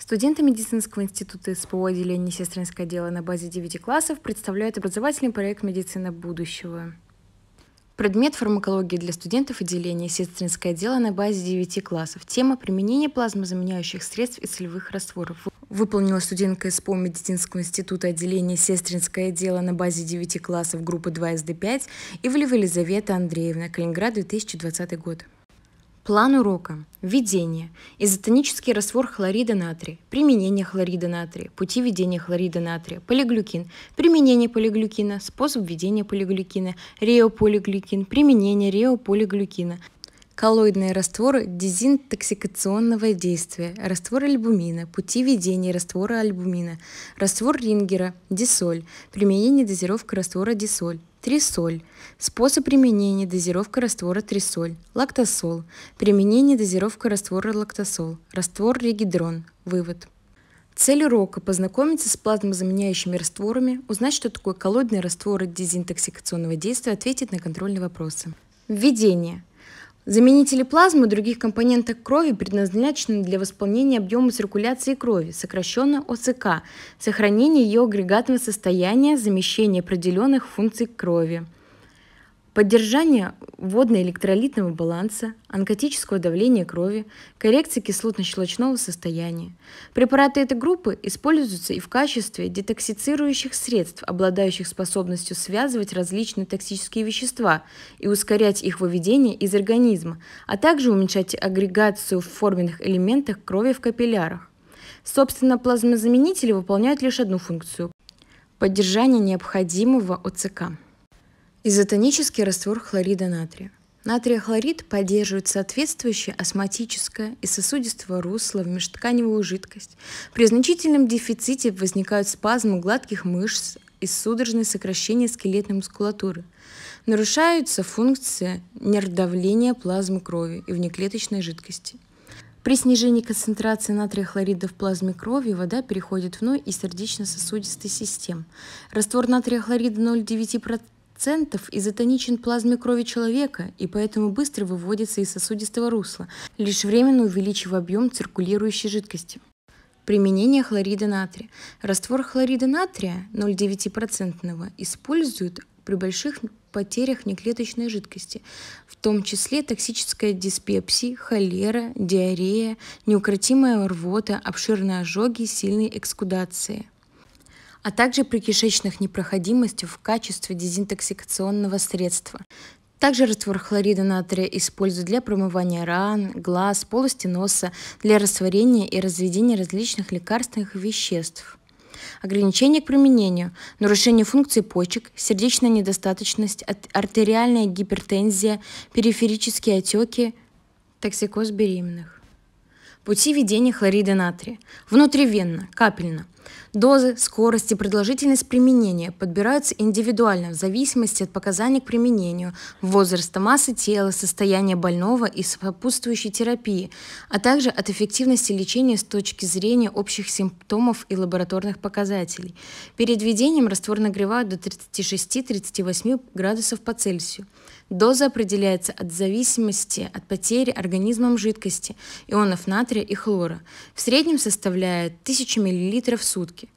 Студенты медицинского института СПО отделения сестринского дела на базе 9 классов представляют образовательный проект «Медицина будущего». Предмет фармакологии для студентов отделения сестринское дело на базе 9 классов. Тема применения плазмозаменяющих средств и целевых растворов. Выполнила студентка СПО медицинского института отделения сестринское дело на базе 9 классов группы 2СД5 и Ивлева Елизавета Андреевна, Калининград, 2020 год. План урока. Введение. Изотонический раствор хлорида натрия. Применение хлорида натрия. Пути введения хлорида натрия. Полиглюкин. Применение полиглюкина. Способ введения полиглюкина. Реополиглюкин. Применение реополиглюкина. Коллоидные растворы дезинтоксикационного действия, раствор альбумина, пути введения раствора альбумина, раствор рингера, дисоль, применение дозировка раствора дисоль, Трисоль. Способ применения дозировка раствора трисоль. Лактосол. Применение дозировка раствора лактосол. Раствор регидрон. Вывод. Цель урока – познакомиться с плазмозаменяющими растворами, узнать, что такое коллоидные растворы дезинтоксикационного действия, ответить на контрольные вопросы. Введение. Заменители плазмы и других компонентов крови предназначены для восполнения объема циркуляции крови, сокращенно ОЦК, сохранения ее агрегатного состояния, замещения определенных функций крови поддержание водно-электролитного баланса, онкотического давления крови, коррекции кислотно-щелочного состояния. Препараты этой группы используются и в качестве детоксицирующих средств, обладающих способностью связывать различные токсические вещества и ускорять их выведение из организма, а также уменьшать агрегацию в форменных элементах крови в капиллярах. Собственно, плазмозаменители выполняют лишь одну функцию – поддержание необходимого ОЦК. Изотонический раствор хлорида натрия. Натрия хлорид поддерживает соответствующее осматическое и сосудистое русло в межтканевую жидкость. При значительном дефиците возникают спазмы гладких мышц и судорожные сокращения скелетной мускулатуры. Нарушаются функции нервдавления плазмы крови и внеклеточной жидкости. При снижении концентрации натрия хлорида в плазме крови вода переходит в ной и сердечно-сосудистой систем. Раствор натрия хлорида 0,9% Центов изотоничен плазме крови человека и поэтому быстро выводится из сосудистого русла, лишь временно увеличив объем циркулирующей жидкости. Применение хлорида натрия. Раствор хлорида натрия 0,9% используют при больших потерях неклеточной жидкости, в том числе токсическая диспепсия, холера, диарея, неукротимая рвота, обширные ожоги, сильные экскудации а также при кишечных непроходимостях в качестве дезинтоксикационного средства. Также раствор хлорида натрия используют для промывания ран, глаз, полости носа, для растворения и разведения различных лекарственных веществ. Ограничение к применению, нарушение функций почек, сердечная недостаточность, артериальная гипертензия, периферические отеки, токсикоз беременных. Пути введения хлорида натрия. Внутривенно, капельно. Дозы, скорость и продолжительность применения подбираются индивидуально в зависимости от показаний к применению, возраста, массы тела, состояния больного и сопутствующей терапии, а также от эффективности лечения с точки зрения общих симптомов и лабораторных показателей. Перед введением раствор нагревают до 36-38 градусов по Цельсию. Доза определяется от зависимости от потери организмом жидкости, ионов натрия и хлора. В среднем составляет 1000 мл в сутки.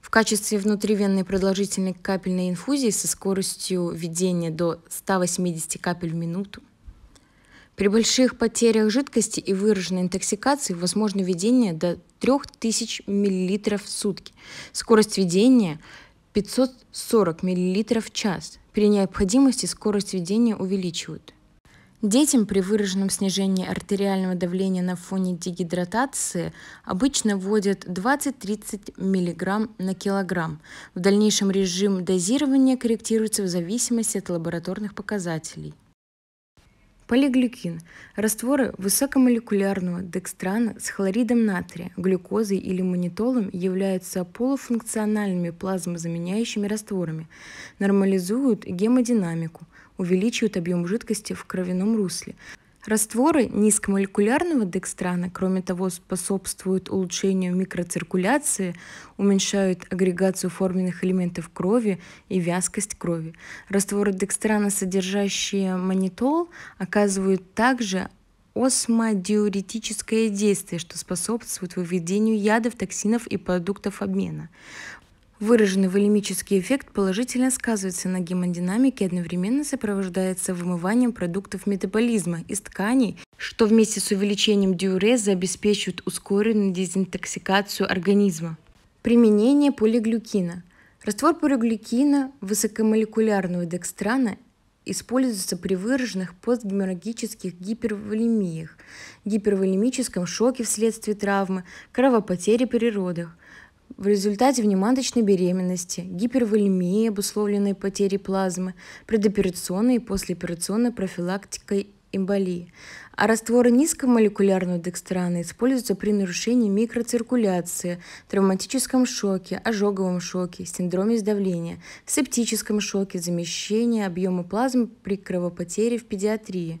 В качестве внутривенной продолжительной капельной инфузии со скоростью введения до 180 капель в минуту. При больших потерях жидкости и выраженной интоксикации возможно введение до 3000 мл в сутки. Скорость введения 540 мл в час. При необходимости скорость введения увеличивают. Детям при выраженном снижении артериального давления на фоне дегидратации обычно вводят 20-30 мг на килограмм. В дальнейшем режим дозирования корректируется в зависимости от лабораторных показателей. Полиглюкин – растворы высокомолекулярного декстрана с хлоридом натрия, глюкозой или монитолом являются полуфункциональными плазмозаменяющими растворами, нормализуют гемодинамику, увеличивают объем жидкости в кровяном русле, Растворы низкомолекулярного декстрана, кроме того, способствуют улучшению микроциркуляции, уменьшают агрегацию форменных элементов крови и вязкость крови. Растворы декстрана, содержащие манитол, оказывают также осмодиуретическое действие, что способствует выведению ядов, токсинов и продуктов обмена. Выраженный волемический эффект положительно сказывается на гемодинамике и одновременно сопровождается вымыванием продуктов метаболизма из тканей, что вместе с увеличением диуреза обеспечивает ускоренную дезинтоксикацию организма. Применение полиглюкина. Раствор полиглюкина высокомолекулярного декстрана используется при выраженных постгеморрагических гиперволемиях, гиперволемическом шоке вследствие травмы, кровопотери при родах, в результате внематочной беременности, гипервольмии обусловленной потерей плазмы, предоперационной и послеоперационной профилактикой эмболии. А растворы низкомолекулярного декстрана используются при нарушении микроциркуляции, травматическом шоке, ожоговом шоке, синдроме сдавления, септическом шоке, замещении объема плазмы при кровопотере в педиатрии,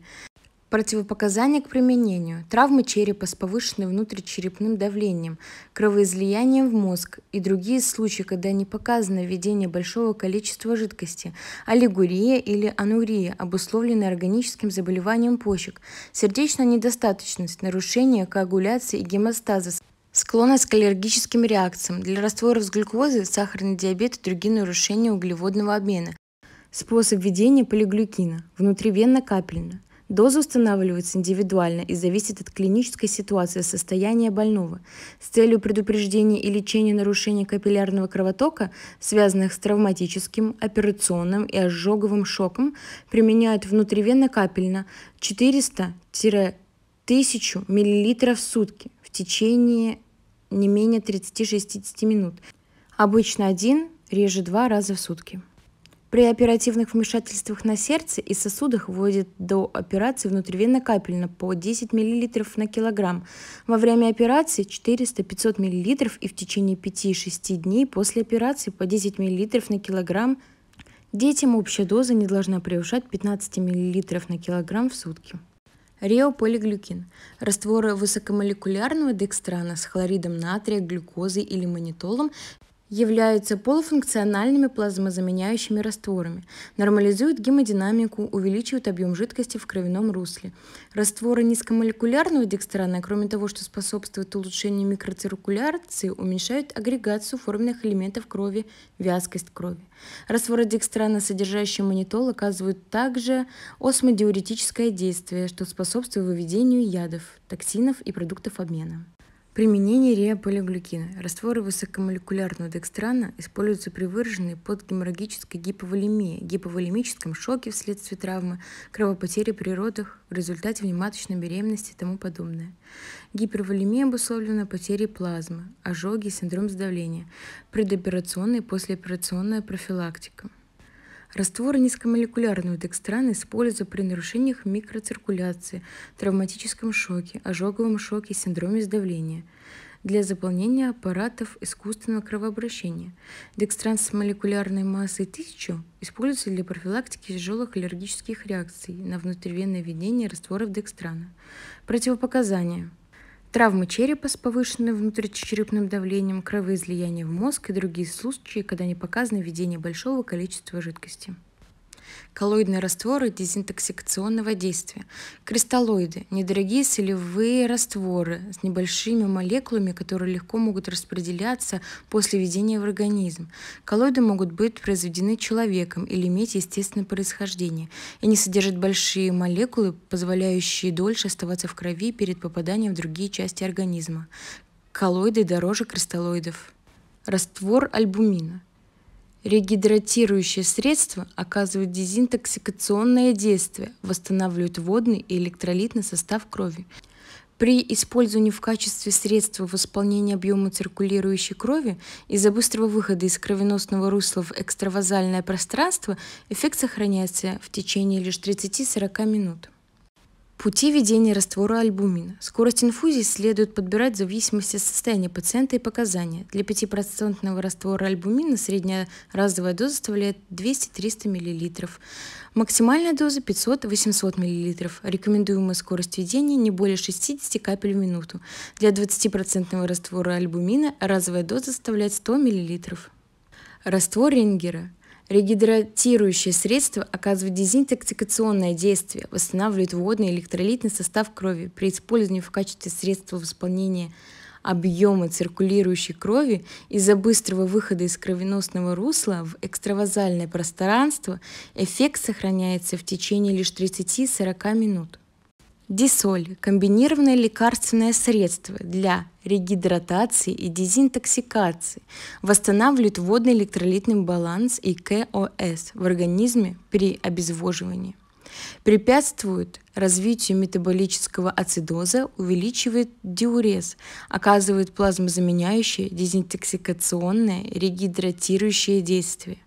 Противопоказания к применению. Травмы черепа с повышенным внутричерепным давлением, кровоизлиянием в мозг и другие случаи, когда не показано введение большого количества жидкости, аллигурия или анурия, обусловленная органическим заболеванием почек, сердечная недостаточность, нарушение коагуляции и гемостаза, Склонность к аллергическим реакциям для растворов с глюкозой, сахарный диабет и другие нарушения углеводного обмена. Способ введения полиглюкина – внутривенно-капельно. Доза устанавливается индивидуально и зависит от клинической ситуации состояния больного. С целью предупреждения и лечения нарушений капиллярного кровотока, связанных с травматическим, операционным и ожоговым шоком, применяют внутривенно-капельно 400-1000 мл в сутки в течение не менее 30-60 минут. Обычно один, реже два раза в сутки. При оперативных вмешательствах на сердце и сосудах вводят до операции внутривенно-капельно по 10 мл на килограмм. Во время операции 400-500 мл и в течение 5-6 дней после операции по 10 мл на килограмм. Детям общая доза не должна превышать 15 мл на килограмм в сутки. Реополиглюкин – раствор высокомолекулярного декстрана с хлоридом натрия, глюкозой или манитолом являются полуфункциональными плазмозаменяющими растворами, нормализуют гемодинамику, увеличивают объем жидкости в кровяном русле. Растворы низкомолекулярного декстрана, кроме того, что способствуют улучшению микроциркуляции, уменьшают агрегацию форменных элементов крови, вязкость крови. Растворы декстрана, содержащие монитол, оказывают также осмодиуретическое действие, что способствует выведению ядов, токсинов и продуктов обмена. Применение реаполиглюкина. Растворы высокомолекулярного декстрана используются при выраженной подгеморрагической гиповолемии, гиповолемическом шоке вследствие травмы, кровопотери при родах, в результате внематочной беременности и тому подобное. Гиперволемия обусловлена потерей плазмы, ожоги и синдром сдавления, предоперационная и послеоперационная профилактика. Раствор низкомолекулярного декстрана используется при нарушениях микроциркуляции, травматическом шоке, ожоговом шоке, и синдроме сдавления для заполнения аппаратов искусственного кровообращения. Декстран с молекулярной массой 1000 используется для профилактики тяжелых аллергических реакций на внутривенное введение растворов декстрана. Противопоказания – травмы черепа с повышенным внутричерепным давлением, кровоизлияние в мозг и другие случаи, когда не показано введение большого количества жидкости коллоидные растворы дезинтоксикационного действия, кристаллоиды – недорогие солевые растворы с небольшими молекулами, которые легко могут распределяться после введения в организм. Коллоиды могут быть произведены человеком или иметь естественное происхождение и не содержат большие молекулы, позволяющие дольше оставаться в крови перед попаданием в другие части организма. Коллоиды дороже кристаллоидов. Раствор альбумина – Регидратирующие средства оказывают дезинтоксикационное действие, восстанавливают водный и электролитный состав крови. При использовании в качестве средства восполнения объема циркулирующей крови из-за быстрого выхода из кровеносного русла в экстравазальное пространство эффект сохраняется в течение лишь 30-40 минут. Пути ведения раствора альбумина. Скорость инфузии следует подбирать в зависимости от состояния пациента и показания. Для 5% раствора альбумина средняя разовая доза составляет 200-300 мл. Максимальная доза 500-800 мл. Рекомендуемая скорость ведения не более 60 капель в минуту. Для 20% раствора альбумина разовая доза составляет 100 мл. Раствор Рингера Регидратирующее средство оказывает дезинтоксикационное действие, восстанавливает водный электролитный состав крови. При использовании в качестве средства восполнения объема циркулирующей крови из-за быстрого выхода из кровеносного русла в экстравазальное пространство эффект сохраняется в течение лишь 30-40 минут. Дисоль – комбинированное лекарственное средство для регидратации и дезинтоксикации, восстанавливает водный электролитный баланс и КОС в организме при обезвоживании, препятствует развитию метаболического ацидоза, увеличивает диурез, оказывает плазмозаменяющее, дезинтоксикационное, регидратирующее действие.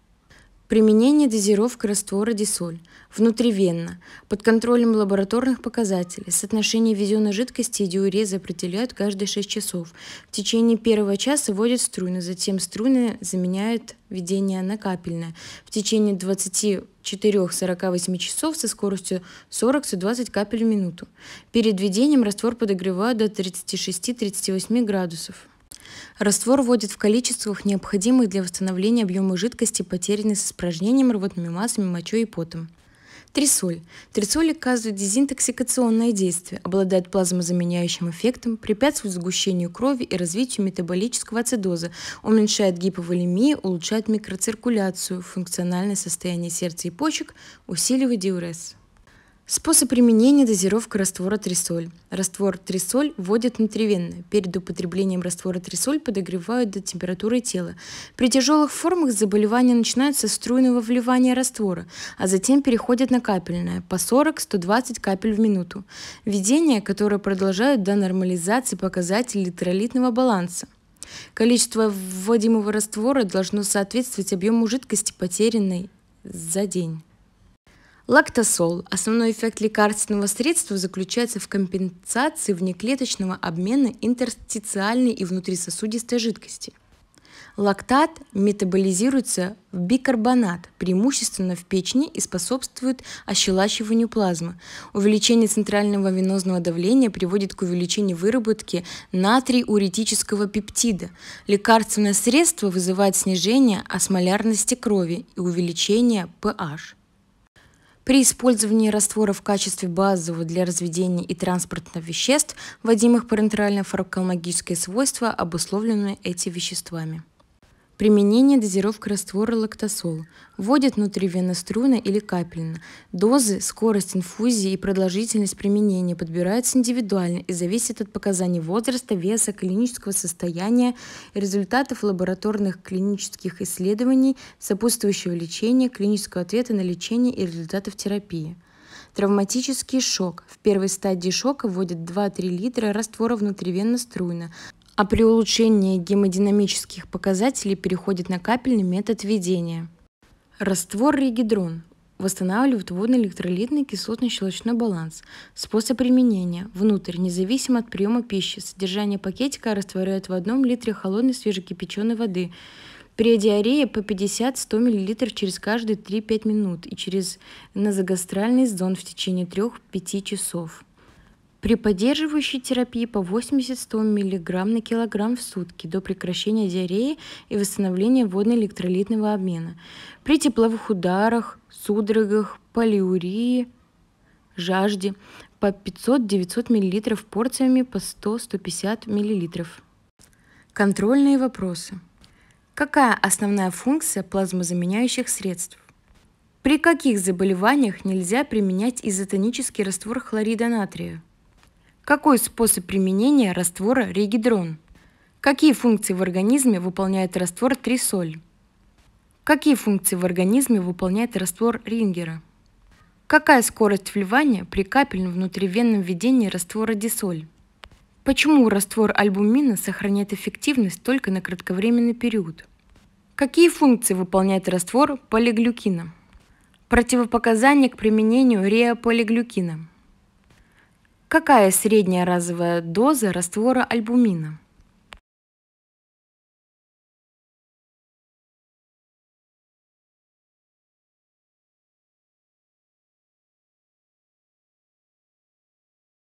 Применение дозировка раствора дисоль внутривенно, под контролем лабораторных показателей. Соотношение везенной жидкости и диуреза определяют каждые 6 часов. В течение первого часа вводят струйно, затем струйно заменяют введение на капельное. В течение 24-48 часов со скоростью 40-120 капель в минуту. Перед введением раствор подогревают до 36-38 градусов. Раствор вводят в количествах, необходимых для восстановления объема жидкости, потерянной с испражнением, рвотными массами, мочой и потом. Трисоль. Трисоль оказывает дезинтоксикационное действие, обладает плазмозаменяющим эффектом, препятствует сгущению крови и развитию метаболического ацидоза, уменьшает гиповолемию, улучшает микроциркуляцию, функциональное состояние сердца и почек, усиливает диурез. Способ применения дозировка раствора трисоль. Раствор трисоль вводят внутривенно. Перед употреблением раствора трисоль подогревают до температуры тела. При тяжелых формах заболевания начинаются с струйного вливания раствора, а затем переходят на капельное по 40-120 капель в минуту. Введение, которое продолжают до нормализации показателей литролитного баланса. Количество вводимого раствора должно соответствовать объему жидкости, потерянной за день. Лактосол. Основной эффект лекарственного средства заключается в компенсации внеклеточного обмена интерстициальной и внутрисосудистой жидкости. Лактат метаболизируется в бикарбонат, преимущественно в печени и способствует ощелачиванию плазмы. Увеличение центрального венозного давления приводит к увеличению выработки натриуретического пептида. Лекарственное средство вызывает снижение осмолярности крови и увеличение pH. При использовании раствора в качестве базового для разведения и транспортных веществ, вводимых парентерально-фармакологические свойства обусловлены эти веществами. Применение дозировка раствора лактосол. Вводят внутривенно-струйно или капельно. Дозы, скорость инфузии и продолжительность применения подбираются индивидуально и зависят от показаний возраста, веса, клинического состояния, результатов лабораторных клинических исследований, сопутствующего лечения, клинического ответа на лечение и результатов терапии. Травматический шок. В первой стадии шока вводят 2-3 литра раствора внутривенно-струйно, а при улучшении гемодинамических показателей переходит на капельный метод введения. Раствор регидрон восстанавливает водно-электролитный кислотно-щелочной баланс. Способ применения – внутрь, независимо от приема пищи. Содержание пакетика растворяют в одном литре холодной свежекипяченой воды. При диарее по 50-100 мл через каждые 3-5 минут и через назогастральный зон в течение 3-5 часов при поддерживающей терапии по 80-100 мг на килограмм в сутки до прекращения диареи и восстановления водно-электролитного обмена, при тепловых ударах, судорогах, полиурии, жажде по 500-900 мл порциями по 100-150 мл. Контрольные вопросы. Какая основная функция плазмозаменяющих средств? При каких заболеваниях нельзя применять изотонический раствор хлорида натрия? Какой способ применения раствора регидрон? Какие функции в организме выполняет раствор трисоль? Какие функции в организме выполняет раствор рингера? Какая скорость вливания при капельном внутривенном введении раствора дисоль? Почему раствор альбумина сохраняет эффективность только на кратковременный период? Какие функции выполняет раствор полиглюкина? Противопоказания к применению реополиглюкина. Какая средняя разовая доза раствора альбумина?